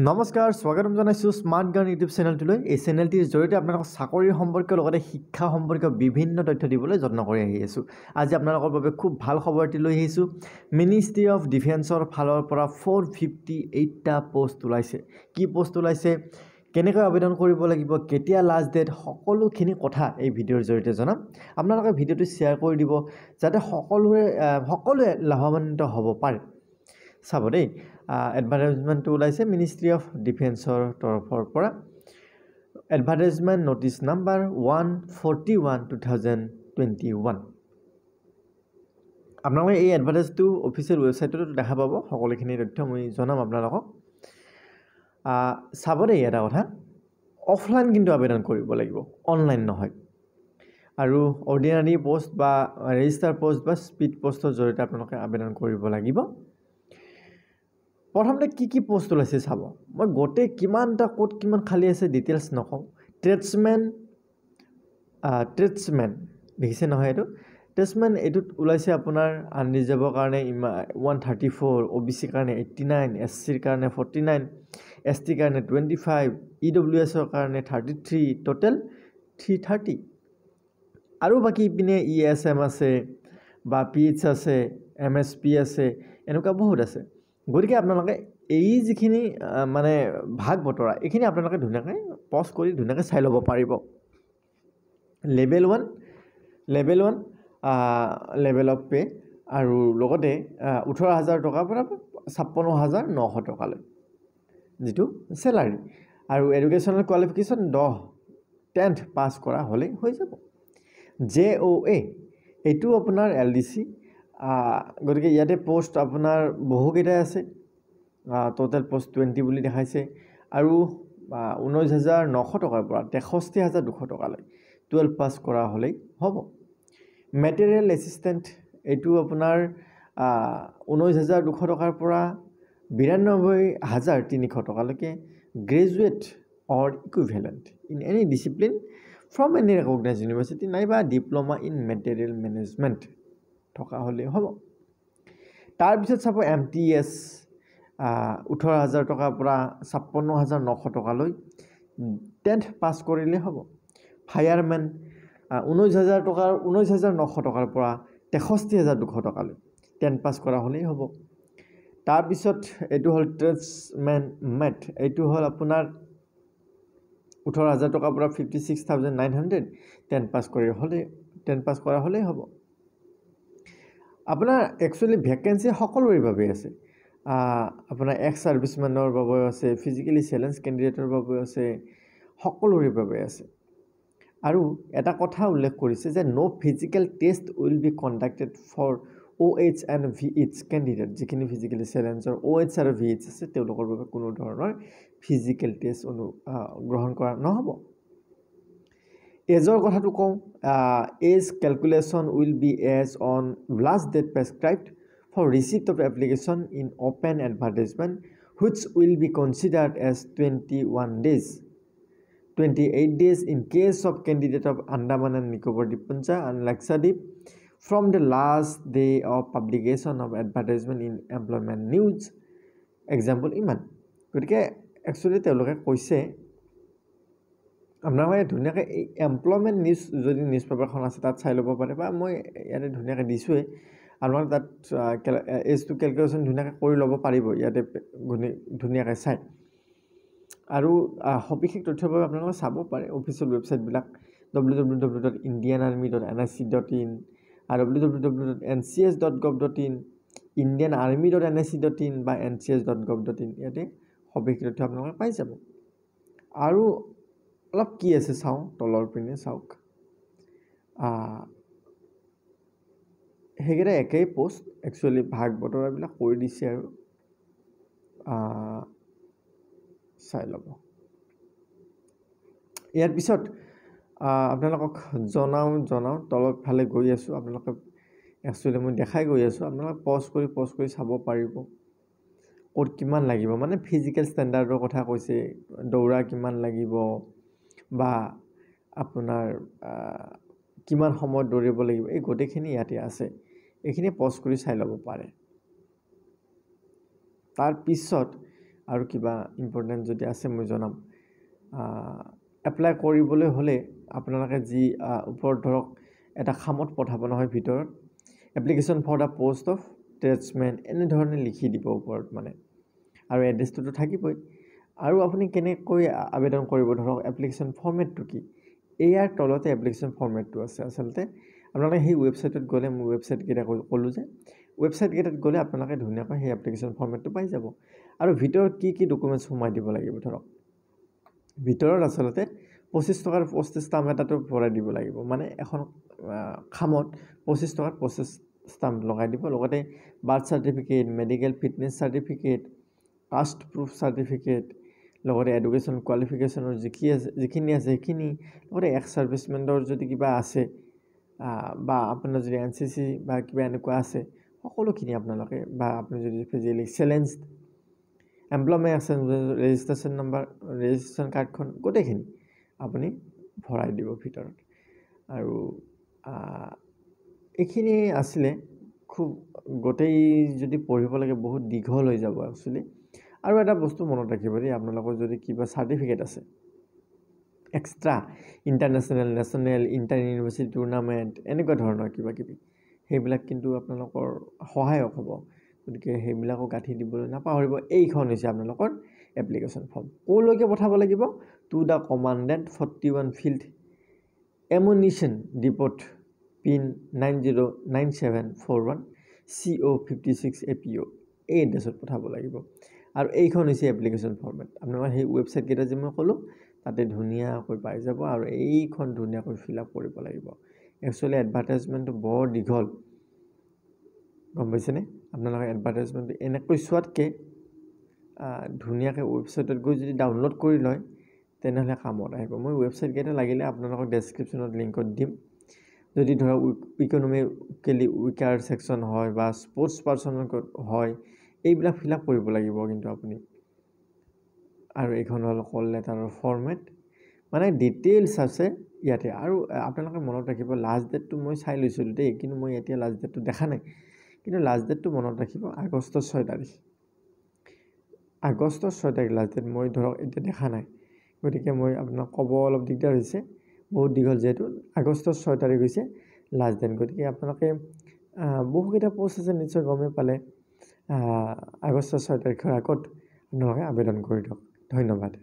নমস্কাৰ স্বাগতম জনাইছোঁ স্মাৰ্ট গাৰ্ণ ইউটিউব চেনেলটোলৈ এই চেনেলটিৰ জৰিয়তে আপোনালোকক চাকৰি সম্পৰ্কীয় লগতে শিক্ষা সম্পৰ্কীয় বিভিন্ন তথ্য দিবলৈ যত্ন কৰি আহি আছোঁ আজি আপোনালোকৰ বাবে খুব ভাল খবৰ এটি লৈ আহিছোঁ মিনিষ্ট্ৰি অফ ডিফেন্সৰ ফালৰ পৰা ফ'ৰ ফিফটি এইটটা প'ষ্ট ওলাইছে কি প'ষ্ট ওলাইছে কেনেকৈ আবেদন কৰিব লাগিব কেতিয়া লাষ্ট ডেট সকলোখিনি কথা এই ভিডিঅ'ৰ জৰিয়তে জনাম আপোনালোকে ভিডিঅ'টো শ্বেয়াৰ কৰি দিব যাতে সকলোৰে সকলোৱে লাভাৱান্বিত হ'ব পাৰে চাব দেই এডভাৰটাইজমেণ্টটো ওলাইছে মিনিষ্ট্ৰী অফ ডিফেন্সৰ তৰফৰ পৰা advertisement notice number one forty one two thousand twenty one আপোনালোকে এই এডভাৰটাইজটো অফিচিয়েল ৱেবছাইটতো দেখা পাব সকলোখিনি তথ্য মই জনাম আপোনালোকক চাব দেই এটা কথা অফলাইন কিন্তু আবেদন কৰিব লাগিব অনলাইন নহয় আৰু অৰ্ডিনাৰী পষ্ট বা ৰেজিষ্টাৰ পষ্ট বা স্পীড পষ্টৰ জৰিয়তে আপোনালোকে আবেদন কৰিব লাগিব প্ৰথমতে কি কি বস্তু ওলাইছে চাব মই গোটেই কিমানটা ক'ত কিমান খালী আছে ডিটেইলছ নকওঁ ট্ৰেডছমেন ট্ৰেডছমেন দেখিছে নহয় এইটো ট্ৰেডছমেন এইটোত ওলাইছে আপোনাৰ আনৰিজাৰ্ভৰ কাৰণে ইমান one thirty four O' B চিৰ কাৰণে এইটি নাইন এছ চিৰ কাৰণে ফৰ্টি নাইন এছ টিৰ কাৰণে টুৱেণ্টি ফাইভ ই ডব্লিউ এছৰ কাৰণে thirty three total three thirty আৰু বাকী ইপিনে ই e এছ এম আছে বা পি এইচ আছে এম এছ পি আছে এনেকুৱা বহুত আছে গতিকে আপোনালোকে এই যিখিনি মানে ভাগ বতৰা এইখিনি আপোনালোকে ধুনীয়াকৈ পজ কৰি ধুনীয়াকৈ চাই ল'ব পাৰিব level one level one level of pay' আৰু লগতে ওঠৰ হাজাৰ টকাৰ পৰা ছাপন্ন হাজাৰ নশ টকালৈ যিটো চেলাৰী আৰু এডুকেশ্যনেল কোৱালিফিকেশ্যন দহ টেন্থ পাছ কৰা হ'লেই হৈ যাব জে অ' এ এইটো আপোনাৰ এল ডি চি গতিকে ইয়াতে পোষ্ট আপোনাৰ বহুকেইটাই আছে ট'টেল পোষ্ট টুৱেণ্টি বুলি দেখাইছে আৰু ঊনৈছ হাজাৰ নশ টকাৰ পৰা তেষষ্ঠি হাজাৰ দুশ টকালৈ টুৱেলভ পাছ কৰা হ'লেই হ'ব মেটেৰিয়েল এচিষ্টেণ্ট এইটো আপোনাৰ ঊনৈছ হাজাৰ দুশ টকাৰ পৰা বিৰান্নব্বৈ হাজাৰ তিনিশ টকালৈকে graduate or equivalent in any discipline from any recognize university নাইবা ডিপ্ল'মা ইন মেটেৰিয়েল মেনেজমেণ্ট থকা হ'লেই হ'ব তাৰপিছত চাব এম টি এছ ওঠৰ হাজাৰ টকাৰ পৰা ছাপন্ন হাজাৰ নশ টকালৈ টেন্থ পাছ কৰিলেই হ'ব ফায়াৰমেন ঊনৈছ হাজাৰ টকাৰ ঊনৈছ হাজাৰ নশ টকাৰ পৰা তেষষ্ঠি হাজাৰ দুশ টকালৈ টেন্থ পাছ কৰা হ'লেই হ'ব তাৰপিছত এইটো হ'ল ট্ৰেডছমেন মেথ এইটো হ'ল আপোনাৰ ওঠৰ হাজাৰ টকাৰ পৰা fifty six thousand nine hundred ten pass কৰি হ'লেই টেন পাছ কৰা হ'লেই হ'ব আপোনাৰ একচুৱেলি ভেকেঞ্চি সকলোৰে বাবে আছে আপোনাৰ এক্স ছাৰ্ভিচমেনৰ বাবেও আছে ফিজিকেলি চেলেঞ্জ কেণ্ডিডেটৰ বাবেও আছে সকলোৰে বাবে আছে আৰু এটা কথা উল্লেখ কৰিছে যে no' physical test will be conducted for O' H and V H candidate যিখিনি ফিজিকেলি চেলেঞ্জৰ অ' এইচ আৰু ভি এইচ আছে তেওঁলোকৰ বাবে কোনো ধৰণৰ ফিজিকেল টেষ্ট অনু গ্ৰহণ কৰা নহ'ব এজৰ কথাটো কওঁ age calculation will be as on last date prescribed for receipt of application in open advertisement which will be considered as twenty one days twenty eight days in case of candidate of Andaman and Nicobar দ্বীপপুঞ্জা and Lakshadweep from the last day of publication of advertisement in employment news example ইমান গতিকে actually তেওঁলোকে কৈছে আপোনালোকে ধুনীয়াকৈ এই employment news যদি news পেপাৰখন আছে তাত চাই ল'ব পাৰে বা মই ইয়াতে ধুনীয়াকৈ দিছোঁৱেই আপোনালোকে তাত এজটো কেলকুলেশ্যন ধুনীয়াকৈ কৰি ল'ব পাৰিব ইয়াতে ধুনীয়াকৈ চাই আৰু সবিশেষ তথ্যৰ বাবে আপোনালোকে চাব পাৰে অফিচিয়েল ৱেবছাইটবিলাক W W W dot Indian army dot N I C dot in আৰু W W W dot N C S dot gov dot in Indian army dot N I C dot in বা N C S dot gov dot in ইয়াতে সবিশেষ তথ্য আপোনালোকে পাই যাব আৰু অলপ কি আছে চাওঁ তলৰ পিনে চাওক সেইকেইটা একেই পষ্ট একচুৱেলি ভাগ বতৰাবিলাক কৰি দিছে আৰু চাই ল'ব ইয়াৰ পিছত আপোনালোকক জনাওঁ জনাওঁ তলত ফালে গৈ আছোঁ আপোনালোকে একচুৱেলি মই দেখাই গৈ আছোঁ আপোনালোকে পজ কৰি পজ কৰি চাব পাৰিব ক'ত কিমান লাগিব মানে ফিজিকেল ষ্টেণ্ডাৰ্ডৰ কথা কৈছে দৌৰা কিমান লাগিব বা আপোনাৰ কিমান সময়ত দৌৰিব লাগিব এই গোটেইখিনি ইয়াতে আছে এইখিনি পজ কৰি চাই ল'ব পাৰে তাৰপিছত আৰু কিবা ইম্পৰ্টেণ্ট যদি আছে মই জনাম এপ্লাই কৰিবলৈ হ'লে আপোনালোকে যি ওপৰত ধৰক এটা খামত পঠাব নহয় ভিতৰত application for the post of tradesmen এনেধৰণে লিখি দিব ওপৰত মানে আৰু এড্ৰেছটোতো থাকিবই আৰু আপুনি কেনেকৈ আবেদন কৰিব ধৰক এপ্লিকেশ্যন ফৰ্মেটটো কি এয়াৰ তলতে এপ্লিকেশ্যন ফৰ্মেটটো আছে আচলতে আপোনালোকে সেই ৱেবছাইটত গ'লে মোৰ ৱেবছাইটকেইটা ক'লোঁ যে ৱেবছাইটকেইটাত গ'লে আপোনালোকে ধুনীয়াকৈ সেই এপ্লিকেশ্যন ফৰ্মেটটো পাই যাব আৰু ভিতৰত কি কি ডকুমেণ্টছ সোমাই দিব লাগিব ধৰক ভিতৰত আচলতে পঁচিছ টকাৰ পঁচিছ ষ্টাম্প এটাটো ভৰাই দিব লাগিব মানে এখন খামত পঁচিছ টকাত পঁচিছ ষ্টাম্প লগাই দিব লগতে birth certificate medical fitness certificate caste proof certificate লগতে এডুকেশ্যন কোৱালিফিকেশ্যনৰ যিখিনি আছে যিখিনি আছে সেইখিনি লগতে এক্স ছাৰ্ভিচমেণ্টৰ যদি কিবা আছে বা আপোনাৰ যদি এন চি চি বা কিবা এনেকুৱা আছে সকলোখিনি আপোনালোকে বা আপুনি যদি physically challenged employment exchange registration number registration কাৰ্ডখন গোটেইখিনি আপুনি ভৰাই দিব ভিতৰত আৰু এইখিনি আছিলে খুব গোটেই যদি পঢ়িব লাগে বহুত দীঘল হৈ যাব একচুৱেলি আৰু এটা বস্তু মনত ৰাখিব দেই আপোনালোকৰ যদি কিবা চাৰ্টিফিকেট আছে extra international national inter university tournament এনেকুৱা ধৰণৰ কিবা কিবি সেইবিলাক কিন্তু আপোনালোকৰ সহায়ক হ'ব গতিকে সেইবিলাকো গাঁঠি দিবলৈ নাপাহৰিব এইখন হৈছে আপোনালোকৰ এপ্লিকেশ্যন ফৰ্ম ক'লৈকে পঠাব লাগিব to the commandant forty one field ammunition depot pin nine zero' nine seven four one C O' fifty six A P O' এই এড্ৰেছত পঠাব লাগিব আৰু এইখন হৈছে এপ্লিকেশ্যন ফৰ্মেট আপোনালোকৰ সেই ৱেবছাইটকেইটা যে মই ক'লোঁ তাতে ধুনীয়াকৈ পাই যাব আৰু এইখন ধুনীয়াকৈ ফিল আপ কৰিব লাগিব একচুৱেলি এডভাৰটাইজমেণ্টটো বৰ দীঘল গম পাইছেনে আপোনালোকে এডভাৰটাইজমেণ্টটো এনেকৈ চোৱাতকৈ ধুনীয়াকৈ ৱেবছাইটত গৈ যদি ডাউনলোড কৰি লয় তেনেহ'লে কামত আহিব মই ৱেবছাইটকেইটা লাগিলে আপোনালোকক ডেছক্ৰিপশ্যনত লিংকত দিম যদি ধৰক ইকনমিকেলি উইকাৰ ছেকশ্যন হয় বা স্পৰ্টছ পাৰ্চনৰ হয় এইবিলাক ফিল আপ কৰিব লাগিব কিন্তু আপুনি আৰু এইখন হ'ল কল লেটাৰৰ ফৰ্মেট মানে ডিটেইলছ আছে ইয়াতে আৰু আপোনালোকে মনত ৰাখিব লাষ্ট ডেটটো মই চাই লৈছিলোঁ দেই কিন্তু মই এতিয়া লাষ্ট ডেটটো দেখা নাই কিন্তু লাষ্ট ডেটটো মনত ৰাখিব আগষ্টৰ ছয় তাৰিখ আগষ্টৰ ছয় তাৰিখ লাষ্ট ডেট মই ধৰক এতিয়া দেখা নাই গতিকে মই আপোনাক ক'ব অলপ দিগদাৰ হৈছে বহুত দীঘল যিহেতু আগষ্টৰ ছয় তাৰিখ হৈছে লাষ্ট ডেট গতিকে আপোনালোকে বহুকেইটা প'ষ্ট আছে নিশ্চয় গমেই পালে আগষ্ট ছয় তাৰিখৰ আগত আপোনালোকে আবেদন কৰি দিয়ক ধন্যবাদ